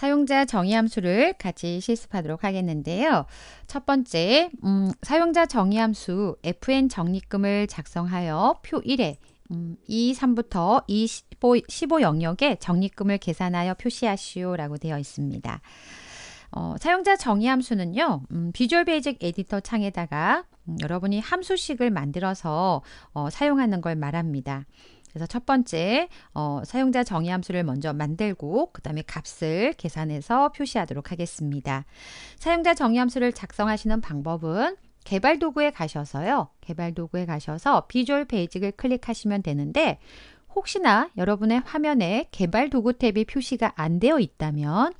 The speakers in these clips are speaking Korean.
사용자 정의 함수를 같이 실습하도록 하겠는데요. 첫 번째, 음, 사용자 정의 함수 fn 적립금을 작성하여 표 1에 음, 2, 3부터 2, 15, 15 영역에 적립금을 계산하여 표시하시오 라고 되어 있습니다. 어, 사용자 정의 함수는요, 음, 비주얼 베이직 에디터 창에다가 음, 여러분이 함수식을 만들어서 어, 사용하는 걸 말합니다. 그래서 첫 번째 어, 사용자 정의 함수를 먼저 만들고 그 다음에 값을 계산해서 표시하도록 하겠습니다. 사용자 정의 함수를 작성하시는 방법은 개발 도구에 가셔서요. 개발 도구에 가셔서 비주얼 베이직을 클릭하시면 되는데 혹시나 여러분의 화면에 개발 도구 탭이 표시가 안 되어 있다면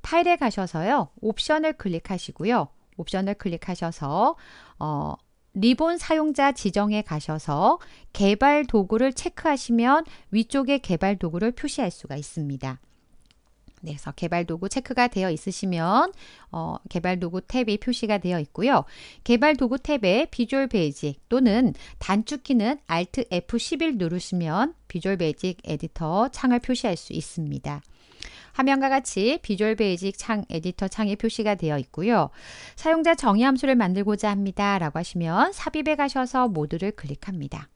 파일에 가셔서요. 옵션을 클릭하시고요. 옵션을 클릭하셔서 어, 리본 사용자 지정에 가셔서 개발 도구를 체크하시면 위쪽에 개발 도구를 표시할 수가 있습니다. 네, 그래서 개발 도구 체크가 되어 있으시면 어, 개발 도구 탭이 표시가 되어 있고요. 개발 도구 탭에 비주얼 베이직 또는 단축키는 Alt F11 누르시면 비주얼 베이직 에디터 창을 표시할 수 있습니다. 화면과 같이 비주얼 베이직 창 에디터 창에 표시가 되어 있고요. 사용자 정의 함수를 만들고자 합니다. 라고 하시면 삽입에 가셔서 모두를 클릭합니다.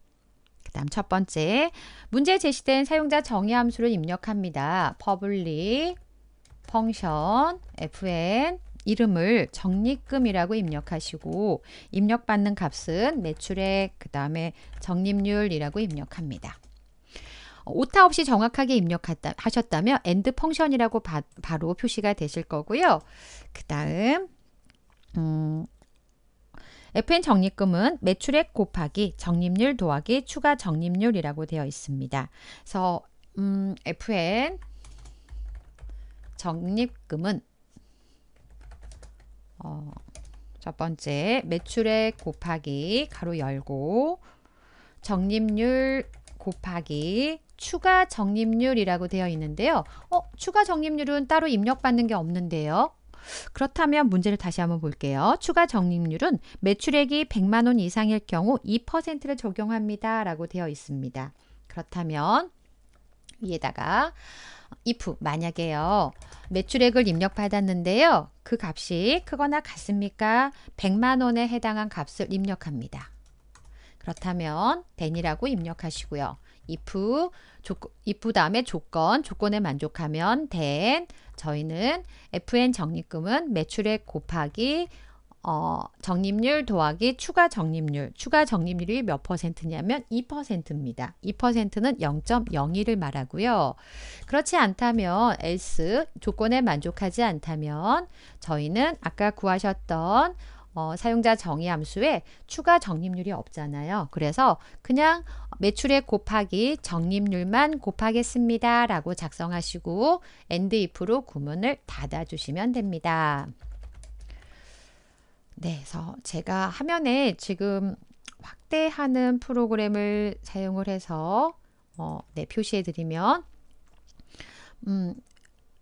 그 다음 첫 번째, 문제 제시된 사용자 정의 함수를 입력합니다. public function fn 이름을 적립금이라고 입력하시고 입력받는 값은 매출액 그 다음에 적립률이라고 입력합니다. 오타 없이 정확하게 입력하셨다면 end 펑션이라고 바, 로 표시가 되실 거고요. 그 다음 음, FN 적립금은 매출액 곱하기 적립률 더하기 추가 적립률이라고 되어 있습니다. 그래서 음, FN 적립금은 어, 첫 번째 매출액 곱하기 가로 열고 적립률 곱하기 추가 적립률이라고 되어 있는데요. 어, 추가 적립률은 따로 입력받는 게 없는데요. 그렇다면 문제를 다시 한번 볼게요. 추가 적립률은 매출액이 100만 원 이상일 경우 2%를 적용합니다. 라고 되어 있습니다. 그렇다면 위에다가 if 만약에요. 매출액을 입력받았는데요. 그 값이 크거나 같습니까? 100만 원에 해당한 값을 입력합니다. 그렇다면 then이라고 입력하시고요. if, 조건, if 다음에 조건, 조건에 만족하면 then 저희는 FN 적립금은 매출액 곱하기 어, 적립률 더하기 추가 적립률. 추가 적립률이 몇 퍼센트냐면 2%입니다. 2%는 0.01을 말하고요. 그렇지 않다면 else 조건에 만족하지 않다면 저희는 아까 구하셨던 어, 사용자 정의 함수에 추가 적립률이 없잖아요. 그래서 그냥 매출액 곱하기 적립률만 곱하겠습니다. 라고 작성하시고 end if로 구문을 닫아주시면 됩니다. 네, 그래서 제가 화면에 지금 확대하는 프로그램을 사용을 해서 어, 네, 표시해 드리면 음,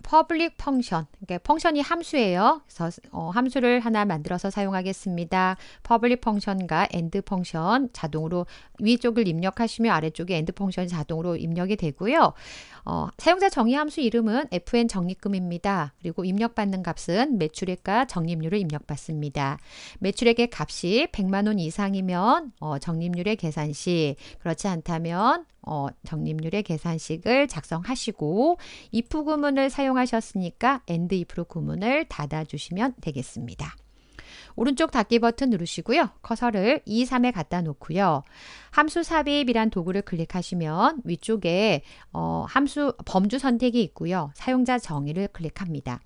public function. 그러니까 펑션이 함수예요. 그래서 어, 함수를 하나 만들어서 사용하겠습니다. public function과 end function 자동으로 위쪽을 입력하시면 아래쪽에 end function이 자동으로 입력이 되고요. 어, 사용자 정의 함수 이름은 fn 적립금입니다. 그리고 입력받는 값은 매출액과 적립률을 입력받습니다. 매출액의 값이 100만 원 이상이면 어, 적립률의 계산시 그렇지 않다면 어, 적립률의 계산식을 작성하시고 if 구문을 사용하셨으니까 and if 로 구문을 닫아주시면 되겠습니다. 오른쪽 닫기 버튼 누르시고요. 커서를 2, e 3에 갖다 놓고요. 함수 삽입이란 도구를 클릭하시면 위쪽에 어, 함수 범주 선택이 있고요. 사용자 정의를 클릭합니다.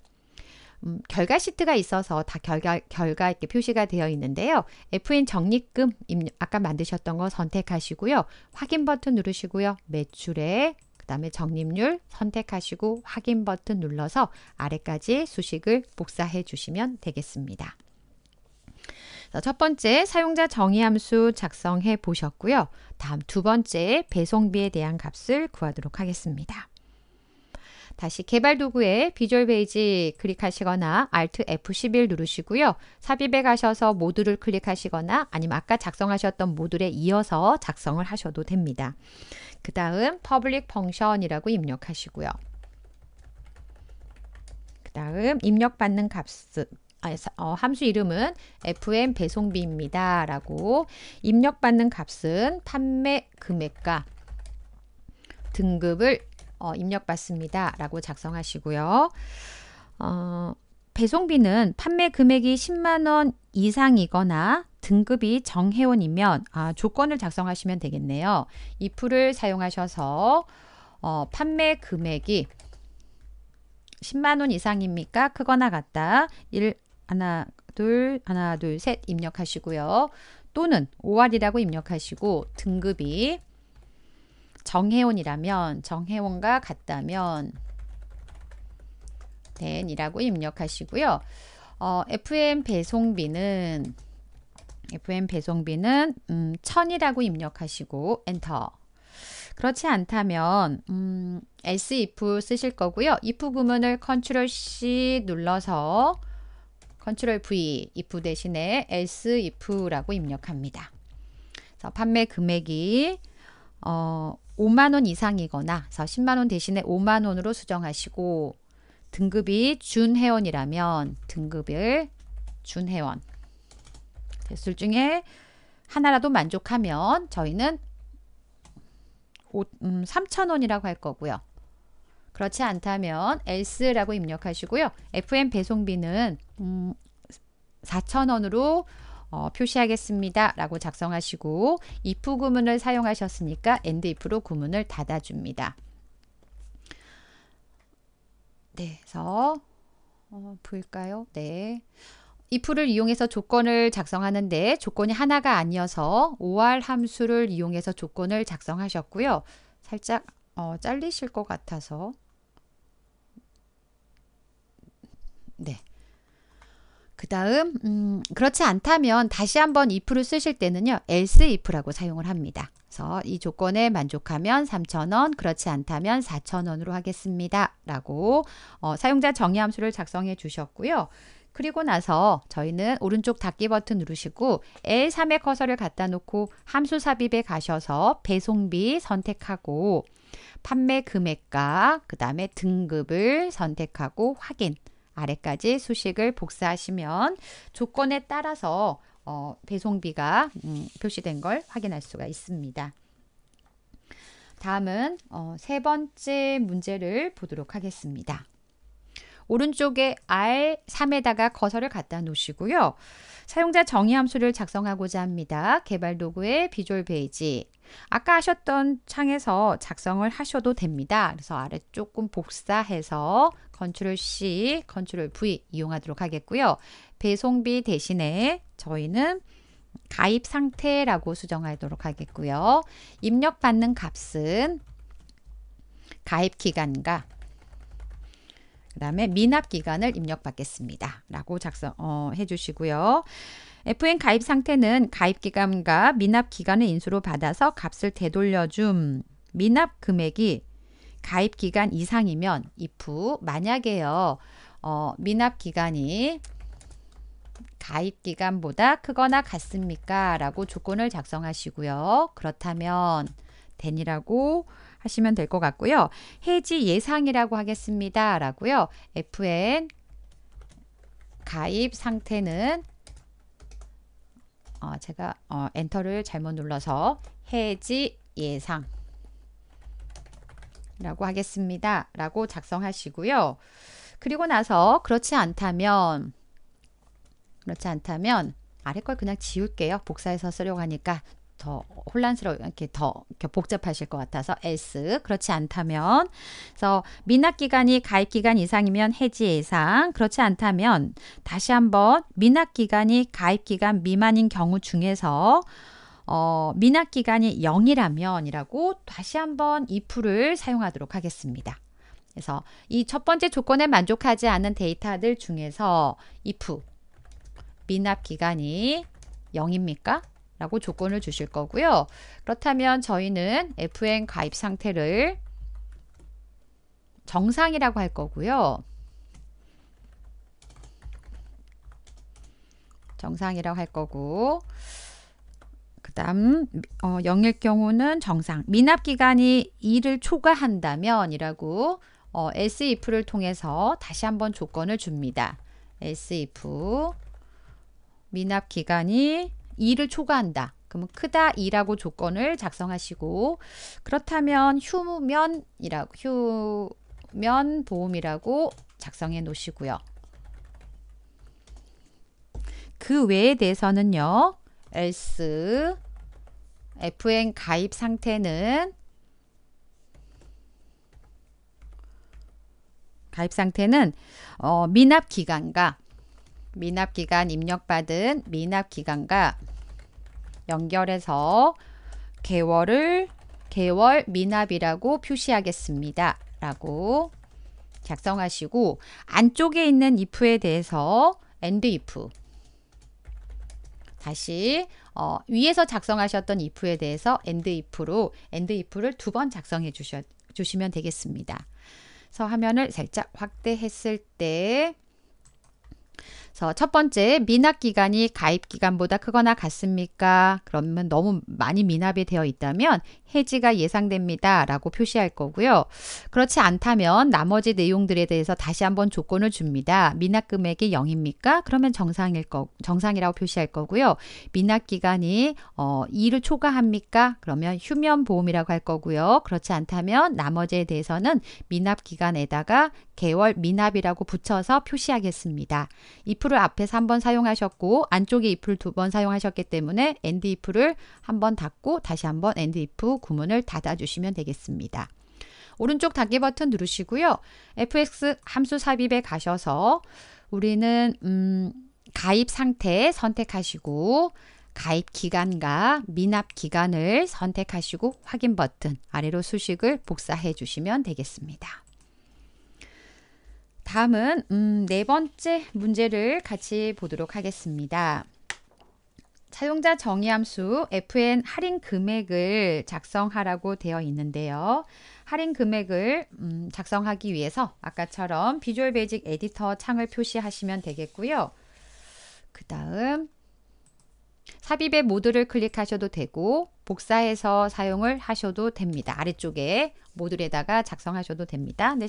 음, 결과 시트가 있어서 다 결과 결과 이렇게 표시가 되어 있는데요. FN 적립금 아까 만드셨던 거 선택하시고요. 확인 버튼 누르시고요. 매출액 그다음에 적립률 선택하시고 확인 버튼 눌러서 아래까지 수식을 복사해 주시면 되겠습니다. 첫 번째 사용자 정의 함수 작성해 보셨고요. 다음 두 번째 배송비에 대한 값을 구하도록 하겠습니다. 다시 개발 도구에 비주얼 베이지 클릭하시거나 Alt F11 누르시고요. 삽입에 가셔서 모듈을 클릭하시거나 아니면 아까 작성하셨던 모듈에 이어서 작성을 하셔도 됩니다. 그 다음 public function이라고 입력하시고요. 그 다음 입력받는 값은 아, 어, 함수 이름은 fm 배송비입니다. 라고 입력받는 값은 판매 금액과 등급을 어, 입력받습니다. 라고 작성하시고요. 어, 배송비는 판매 금액이 10만원 이상이거나 등급이 정회원이면 아, 조건을 작성하시면 되겠네요. 이 풀을 사용하셔서 어, 판매 금액이 10만원 이상입니까? 크거나 같다. 1, 하나, 둘, 하나, 둘, 셋 입력하시고요. 또는 5월이라고 입력하시고 등급이 정혜원이라면 정혜원과 같다면 된이라고 입력하시고요. 어, FM 배송비는 FM 배송비는 음, 천이라고 입력하시고 엔터. 그렇지 않다면 음, s if 쓰실 거고요. if 구문을 컨트롤 C 눌러서 컨트롤 V if 대신에 s if라고 입력합니다. 판매 금액이 어, 5만 원 이상이거나 그 10만 원 대신에 5만 원으로 수정하시고 등급이 준회원이라면 등급을 준회원 대수 중에 하나라도 만족하면 저희는 3,000원이라고 음, 할 거고요. 그렇지 않다면 else라고 입력하시고요. FM 배송비는 음, 4,000원으로 어, 표시하겠습니다. 라고 작성하시고 if 구문을 사용하셨으니까 and if로 구문을 닫아줍니다. 네, 그래서 어, 보일까요? 네. if를 이용해서 조건을 작성하는데 조건이 하나가 아니어서 or 함수를 이용해서 조건을 작성하셨고요. 살짝 어, 잘리실 것 같아서 네. 그 다음 음, 그렇지 않다면 다시 한번 if를 쓰실 때는요. else if라고 사용을 합니다. 그래서 이 조건에 만족하면 3,000원, 그렇지 않다면 4,000원으로 하겠습니다. 라고 어, 사용자 정의 함수를 작성해 주셨고요. 그리고 나서 저희는 오른쪽 닫기 버튼 누르시고 L3의 커서를 갖다 놓고 함수 삽입에 가셔서 배송비 선택하고 판매 금액과 그 다음에 등급을 선택하고 확인 아래까지 수식을 복사하시면 조건에 따라서 어, 배송비가 음, 표시된 걸 확인할 수가 있습니다. 다음은 어, 세 번째 문제를 보도록 하겠습니다. 오른쪽에 R3에다가 커서를 갖다 놓으시고요. 사용자 정의 함수를 작성하고자 합니다. 개발 도구의 비주얼 베이지. 아까 하셨던 창에서 작성을 하셔도 됩니다. 그래서 아래 조금 복사해서 컨트롤 C, 컨트롤 V 이용하도록 하겠고요. 배송비 대신에 저희는 가입 상태라고 수정하도록 하겠고요. 입력받는 값은 가입 기간과 그다음에 미납 기간을 입력받겠습니다.라고 작성 어, 해주시고요. FN 가입 상태는 가입 기간과 미납 기간을 인수로 받아서 값을 되돌려줌. 미납 금액이 가입 기간 이상이면 if 만약에요. 어, 미납 기간이 가입 기간보다 크거나 같습니까? 라고 조건을 작성하시고요. 그렇다면 된이라고 하시면 될 것 같고요. 해지 예상이라고 하겠습니다. 라고요. FN 가입 상태는 어, 제가 어, 엔터를 잘못 눌러서 해지 예상 라고 하겠습니다. 라고 작성하시고요. 그리고 나서 그렇지 않다면 그렇지 않다면 아래 걸 그냥 지울게요. 복사해서 쓰려고 하니까 더 혼란스러워 이렇게 더 복잡하실 것 같아서 S 그렇지 않다면 그래서 미납 기간이 가입 기간 이상이면 해지 예상 그렇지 않다면 다시 한번 미납 기간이 가입 기간 미만인 경우 중에서 어, 미납 기간이 0이라면이라고 다시 한번 if를 사용하도록 하겠습니다. 그래서 이 첫 번째 조건에 만족하지 않은 데이터들 중에서 if 미납 기간이 0입니까? 라고 조건을 주실 거고요. 그렇다면 저희는 FN 가입 상태를 정상이라고 할 거고요. 정상이라고 할 거고 그 다음 어, 영일 경우는 정상 미납기간이 2를 초과한다면 이라고 어, SIF를 통해서 다시 한번 조건을 줍니다. SIF 미납기간이 2를 초과한다. 그러면 크다 2라고 조건을 작성하시고 그렇다면 휴면이라고 휴면 보험이라고 작성해 놓으시고요. 그 외에 대해서는요. else fn 가입 상태는 가입 상태는 어, 미납 기간과 미납기간 입력받은 미납기간과 연결해서 개월을 개월 미납이라고 표시하겠습니다. 라고 작성하시고 안쪽에 있는 if에 대해서 and if 다시 어, 위에서 작성하셨던 if에 대해서 and if로 and if를 두 번 작성해 주셔, 주시면 되겠습니다. 그래서 화면을 살짝 확대했을 때 그래서 첫 번째 미납 기간이 가입 기간보다 크거나 같습니까? 그러면 너무 많이 미납이 되어 있다면 해지가 예상됩니다라고 표시할 거고요. 그렇지 않다면 나머지 내용들에 대해서 다시 한번 조건을 줍니다. 미납 금액이 0입니까? 그러면 정상일 거 정상이라고 표시할 거고요. 미납 기간이 어 2를 초과합니까? 그러면 휴면 보험이라고 할 거고요. 그렇지 않다면 나머지에 대해서는 미납 기간에다가 개월 미납이라고 붙여서 표시하겠습니다. 이 if를 앞에서 한번 사용하셨고 안쪽에 if를 두번 사용하셨기 때문에 and if를 한번 닫고 다시 한번 and if 구문을 닫아주시면 되겠습니다. 오른쪽 닫기 버튼 누르시고요. fx 함수 삽입에 가셔서 우리는 음, 가입 상태 선택하시고 가입 기간과 미납 기간을 선택하시고 확인 버튼 아래로 수식을 복사해 주시면 되겠습니다. 다음은 음, 네 번째 문제를 같이 보도록 하겠습니다. 사용자 정의 함수 fn 할인 금액을 작성하라고 되어 있는데요. 할인 금액을 음, 작성하기 위해서 아까처럼 비주얼 베이직 에디터 창을 표시하시면 되겠고요. 그 다음 삽입의 모드를 클릭하셔도 되고 복사해서 사용을 하셔도 됩니다. 아래쪽에 모듈에다가 작성하셔도 됩니다. 근데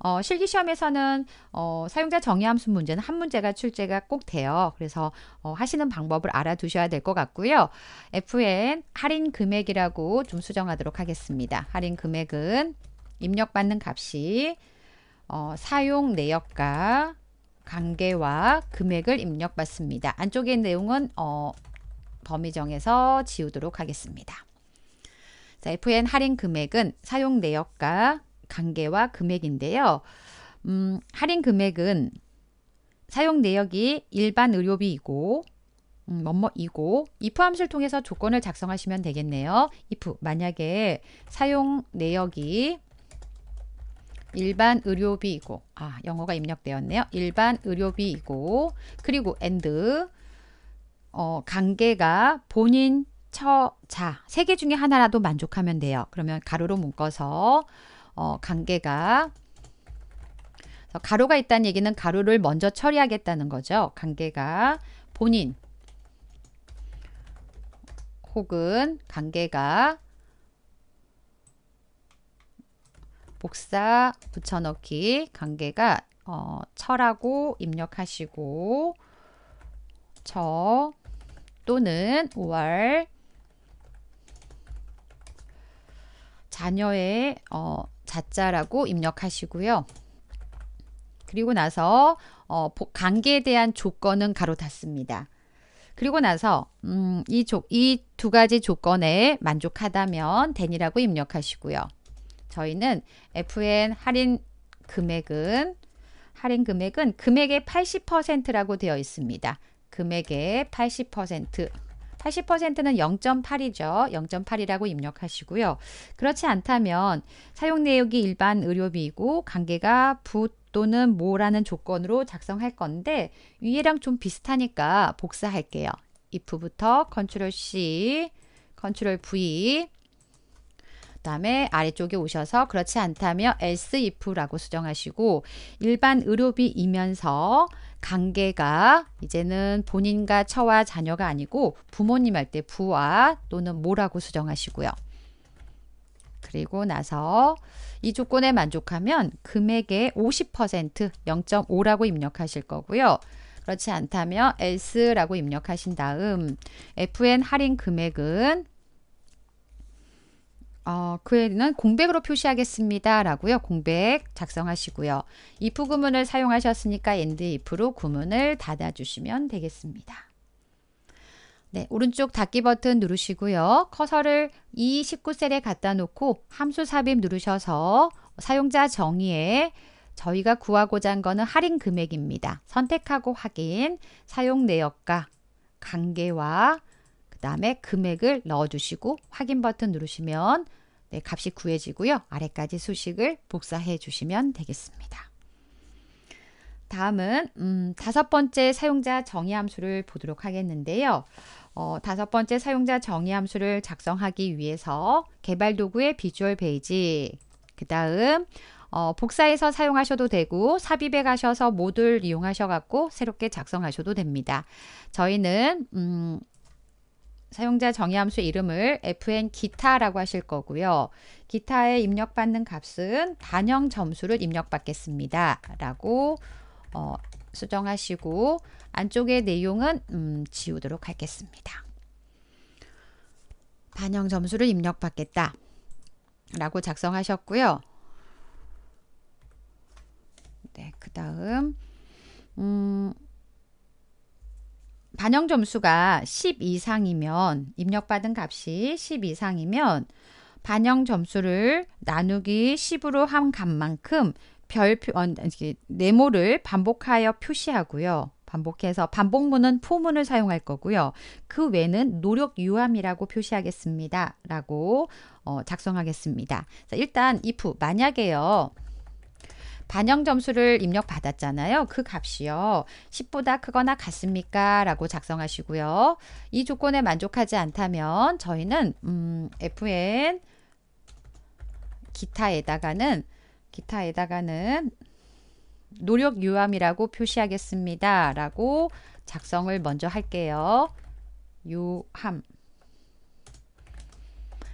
어, 실기시험에서는 어, 사용자 정의함수 문제는 한 문제가 출제가 꼭 돼요. 그래서 어, 하시는 방법을 알아두셔야 될 것 같고요. FN 할인 금액이라고 좀 수정하도록 하겠습니다. 할인 금액은 입력받는 값이 어, 사용 내역과 관계와 금액을 입력받습니다. 안쪽의 내용은 어, 범위 정해서 지우도록 하겠습니다. 자, FN 할인 금액은 사용 내역과 관계와 금액인데요. 음, 할인 금액은 사용 내역이 일반 의료비이고 음, 뭐뭐이고 if 함수를 통해서 조건을 작성하시면 되겠네요. if 만약에 사용 내역이 일반 의료비이고 아 영어가 입력되었네요. 일반 의료비이고 그리고 and 어, 관계가 본인, 처, 자, 세 개 중에 하나라도 만족하면 돼요. 그러면 가로로 묶어서 어, 관계가 가로가 있다는 얘기는 가로를 먼저 처리하겠다는 거죠. 관계가 본인 혹은 관계가 복사 붙여넣기 관계가 어, 처라고 입력하시고 처 또는 월 자녀의 어, 자자라고 입력하시고요. 그리고 나서 어, 관계에 대한 조건은 가로 닫습니다. 그리고 나서 음, 이두 가지 조건에 만족하다면 된이라고 입력하시고요. 저희는 FN 할인 금액은 할인 금액은 금액의 80%라고 되어 있습니다. 금액의 80% 80%는 0.8이죠. 0.8이라고 입력하시고요. 그렇지 않다면 사용 내역이 일반 의료비이고 관계가 부 또는 모라는 조건으로 작성할 건데 위에랑 좀 비슷하니까 복사할게요. if부터 컨트롤 C, 컨트롤 V 그 다음에 아래쪽에 오셔서 그렇지 않다면 else if라고 수정하시고 일반 의료비이면서 관계가 이제는 본인과 처와 자녀가 아니고 부모님 할 때 부와 또는 모라고 수정하시고요. 그리고 나서 이 조건에 만족하면 금액의 50% 0.5라고 입력하실 거고요. 그렇지 않다면 else라고 입력하신 다음 FN 할인 금액은 어, 그 애는 공백으로 표시하겠습니다. 라고요. 공백 작성하시고요. if 구문을 사용하셨으니까 and if로 구문을 닫아주시면 되겠습니다. 네, 오른쪽 닫기 버튼 누르시고요. 커서를 이 19셀에 갖다 놓고 함수 삽입 누르셔서 사용자 정의에 저희가 구하고자 한 거는 할인 금액입니다. 선택하고 확인, 사용 내역과 관계와 그 다음에 금액을 넣어주시고 확인 버튼 누르시면 네, 값이 구해지고요. 아래까지 수식을 복사해 주시면 되겠습니다. 다음은 음, 다섯 번째 사용자 정의 함수를 보도록 하겠는데요. 어, 다섯 번째 사용자 정의 함수를 작성하기 위해서 개발 도구의 비주얼 베이지 그 다음 어, 복사해서 사용하셔도 되고 삽입에 가셔서 모듈 이용하셔갖고 새롭게 작성하셔도 됩니다. 저희는 음, 사용자 정의 함수 이름을 fn 기타라고 하실 거고요. 기타에 입력받는 값은 단형 점수를 입력받겠습니다. 라고 어, 수정하시고 안쪽의 내용은 음, 지우도록 하겠습니다. 단형 점수를 입력받겠다. 라고 작성하셨고요. 네, 그 다음 음, 반영 점수가 10 이상이면 입력받은 값이 10 이상이면 반영 점수를 나누기 10으로 한 값만큼 별표 어, 네모를 반복하여 표시하고요. 반복해서 반복문은 포문을 사용할 거고요. 그 외는 노력 유함이라고 표시하겠습니다. 라고 어, 작성하겠습니다. 자, 일단 if 만약에요. 반영 점수를 입력받았잖아요. 그 값이요. 10보다 크거나 같습니까? 라고 작성하시고요. 이 조건에 만족하지 않다면 저희는 음, fn 기타에다가는 기타에다가는 노력 유함이라고 표시하겠습니다. 라고 작성을 먼저 할게요. 유함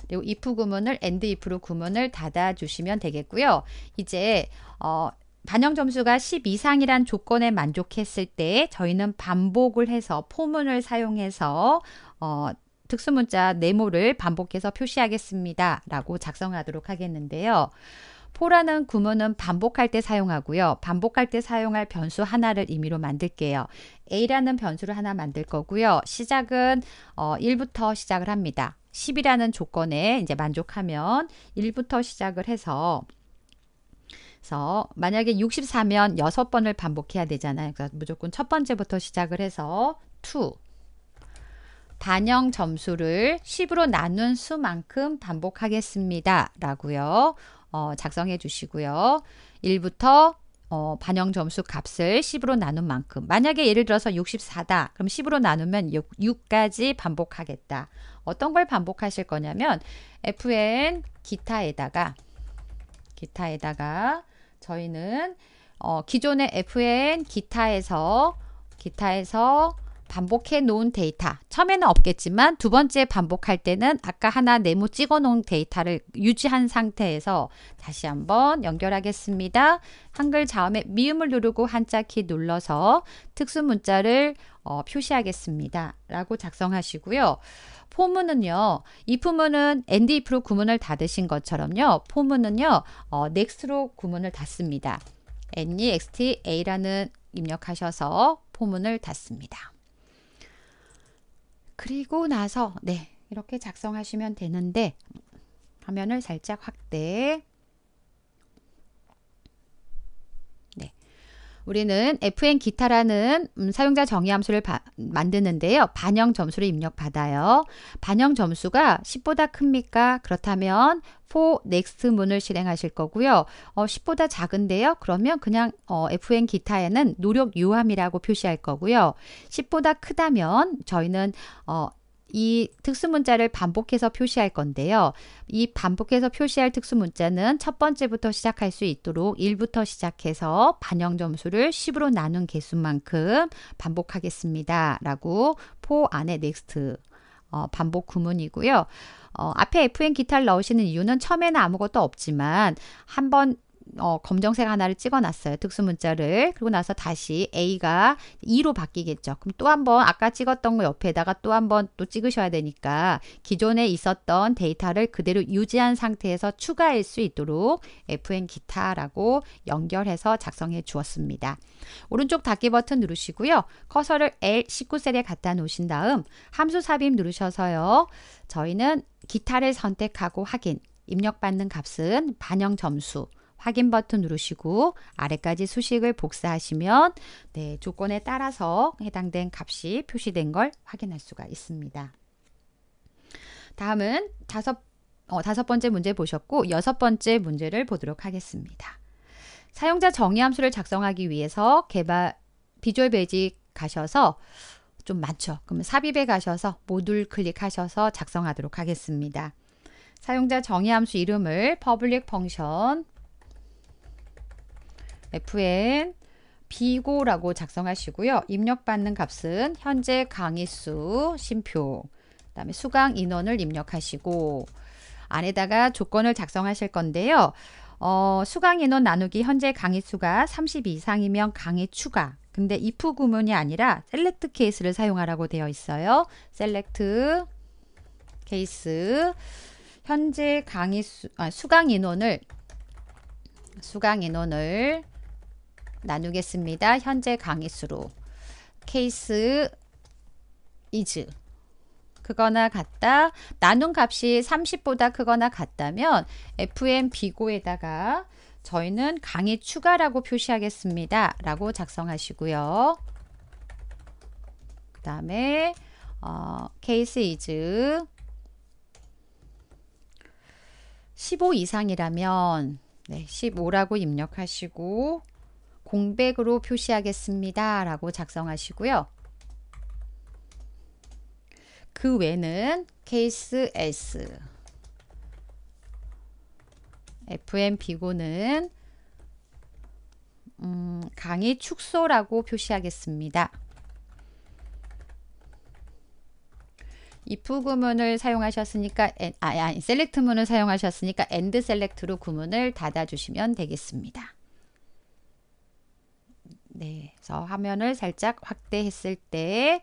그리고 if 구문을 and if로 구문을 닫아주시면 되겠고요. 이제 어, 반영 점수가 10 이상이란 조건에 만족했을 때 저희는 반복을 해서 포문을 사용해서 어, 특수문자 네모를 반복해서 표시하겠습니다. 라고 작성하도록 하겠는데요. 포라는 구문은 반복할 때 사용하고요. 반복할 때 사용할 변수 하나를 임의로 만들게요. A라는 변수를 하나 만들 거고요. 시작은 어, 1부터 시작을 합니다. 10이라는 조건에 이제 만족하면 1부터 시작을 해서 그래서 만약에 64면 6번을 반복해야 되잖아요. 그래서 무조건 첫 번째부터 시작을 해서 2 반영 점수를 10으로 나눈 수만큼 반복하겠습니다. 라고요. 어, 작성해 주시고요. 1부터 어, 반영 점수 값을 10으로 나눈 만큼 만약에 예를 들어서 64다. 그럼 10으로 나누면 6, 까지 반복하겠다. 어떤 걸 반복하실 거냐면 fn 기타에다가 기타에다가 저희는 어, 기존의 fn 기타에서 기타에서 반복해 놓은 데이터 처음에는 없겠지만 두 번째 반복할 때는 아까 하나 네모 찍어 놓은 데이터를 유지한 상태에서 다시 한번 연결하겠습니다. 한글 자음에 미음을 누르고 한자키 눌러서 특수 문자를 어, 표시하겠습니다. 라고 작성하시고요. 포문은요. 이 포문은 NDF로 구문을 닫으신 것처럼요. 포문은요. 어, 넥스로 구문을 닫습니다. NEXTA라는 입력하셔서 포문을 닫습니다. 그리고 나서 네 이렇게 작성하시면 되는데 화면을 살짝 확대 우리는 fn 기타라는 음, 사용자 정의 함수를 바, 만드는데요. 반영 점수를 입력받아요. 반영 점수가 10보다 큽니까? 그렇다면 for next 문을 실행하실 거고요. 어, 10보다 작은데요. 그러면 그냥 어, fn 기타에는 노력 유함이라고 표시할 거고요. 10보다 크다면 저희는 어, 이 특수문자를 반복해서 표시할 건데요. 이 반복해서 표시할 특수문자는 첫 번째부터 시작할 수 있도록 1부터 시작해서 반영 점수를 10으로 나눈 개수만큼 반복하겠습니다. 라고 포 안에 넥스트 어, 반복 구문이고요. 어, 앞에 FN 기타를 넣으시는 이유는 처음에는 아무것도 없지만 한번 어, 검정색 하나를 찍어놨어요. 특수문자를. 그리고 나서 다시 A가 2로 바뀌겠죠. 그럼 또 한 번 아까 찍었던 거 옆에다가 또 한 번 또 찍으셔야 되니까 기존에 있었던 데이터를 그대로 유지한 상태에서 추가할 수 있도록 FN 기타라고 연결해서 작성해 주었습니다. 오른쪽 닫기 버튼 누르시고요. 커서를 L19셀에 갖다 놓으신 다음 함수 삽입 누르셔서요. 저희는 기타를 선택하고 확인, 입력받는 값은 반영 점수, 확인 버튼 누르시고 아래까지 수식을 복사하시면 네, 조건에 따라서 해당된 값이 표시된 걸 확인할 수가 있습니다. 다음은 다섯, 어, 다섯 번째 문제 보셨고 여섯 번째 문제를 보도록 하겠습니다. 사용자 정의 함수를 작성하기 위해서 개발 비주얼 베직 가셔서 좀 많죠. 그러면 삽입에 가셔서 모듈 클릭하셔서 작성하도록 하겠습니다. 사용자 정의 함수 이름을 public function fn 비고라고 작성하시고요. 입력받는 값은 현재 강의 수, 심표, 그다음에 수강 인원을 입력하시고 안에다가 조건을 작성하실 건데요. 어, 수강 인원 나누기 현재 강의 수가 30 이상이면 강의 추가. 근데 if 구문이 아니라 셀렉트 케이스를 사용하라고 되어 있어요. 셀렉트 케이스 현재 강의 수, 아, 수강 인원을 수강 인원을 나누겠습니다. 현재 강의 수로 케이스 이즈 크거나 같다 나눈 값이 30보다 크거나 같다면 fn 비고에다가 저희는 강의 추가라고 표시하겠습니다. 라고 작성하시고요. 그 다음에 어, 케이스 이즈 15 이상이라면 네, 15라고 입력하시고 공백으로 표시하겠습니다. 라고 작성하시고요. 그 외는 케이스 S FM 비고는 음, 강의 축소라고 표시하겠습니다. if 구문을 사용하셨으니까 아, 아 셀렉트문을 사용하셨으니까 and 셀렉트로 구문을 닫아 주시면 되겠습니다. 네, 그래서 화면을 살짝 확대했을 때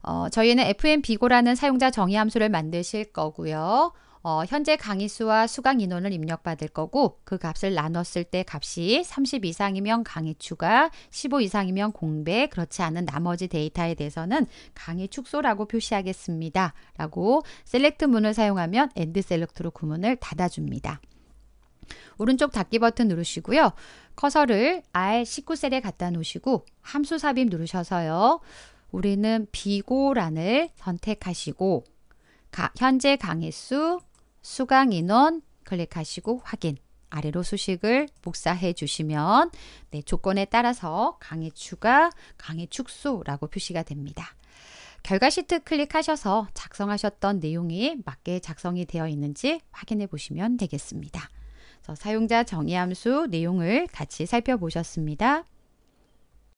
어, 저희는 fm비고라는 사용자 정의 함수를 만드실 거고요. 어, 현재 강의 수와 수강 인원을 입력받을 거고 그 값을 나눴을 때 값이 30 이상이면 강의 추가, 15 이상이면 공백, 그렇지 않은 나머지 데이터에 대해서는 강의 축소라고 표시하겠습니다. 라고 셀렉트 문을 사용하면 엔드 셀렉트로 구문을 닫아줍니다. 오른쪽 닫기 버튼 누르시고요. 커서를 R 19셀에 갖다 놓으시고 함수 삽입 누르셔서요. 우리는 비고란을 선택하시고 가, 현재 강의 수, 수강 인원 클릭하시고 확인. 아래로 수식을 복사해 주시면 네, 조건에 따라서 강의 추가, 강의 축소라고 표시가 됩니다. 결과 시트 클릭하셔서 작성하셨던 내용이 맞게 작성이 되어 있는지 확인해 보시면 되겠습니다. 사용자 정의 함수 내용을 같이 살펴보셨습니다.